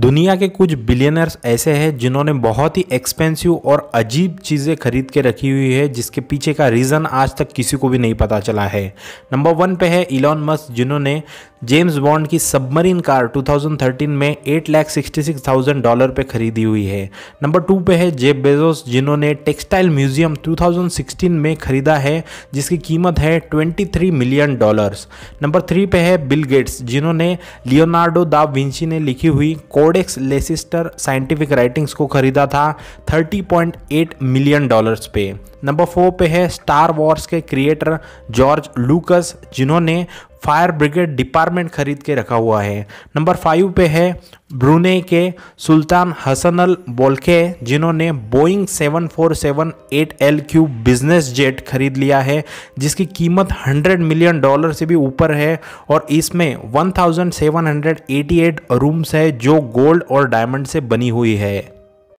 दुनिया के कुछ बिलियनर्स ऐसे हैं जिन्होंने बहुत ही एक्सपेंसिव और अजीब चीज़ें खरीद के रखी हुई है जिसके पीछे का रीज़न आज तक किसी को भी नहीं पता चला है नंबर वन पे है इलॉन मस्क जिन्होंने जेम्स बॉन्ड की सबमरीन कार 2013 में eight lakh sixty six thousand dollar पर खरीदी हुई है नंबर टू पे है जेब बेजोस जिन्होंने टेक्सटाइल म्यूजियम 2016 में खरीदा है जिसकी कीमत है 23 मिलियन डॉलर्स नंबर थ्री पे है बिल गेट्स जिन्होंने लियोनार्डो दा विंची ने लिखी हुई कोडेक्स लेसिस्टर साइंटिफिक राइटिंग्स को खरीदा था थर्टी मिलियन डॉलर्स पे नंबर फोर पे है स्टार वॉर्स के क्रिएटर जॉर्ज लूकस जिन्होंने फायर ब्रिगेड डिपार्टमेंट खरीद के रखा हुआ है नंबर फाइव पे है ब्रूने के सुल्तान हसन अल बोल्के जिन्होंने Boeing 747 L Q business jet खरीद लिया है जिसकी कीमत 100 मिलियन डॉलर से भी ऊपर है और इसमें 1788 रूम्स है जो गोल्ड और डायमंड से बनी हुई है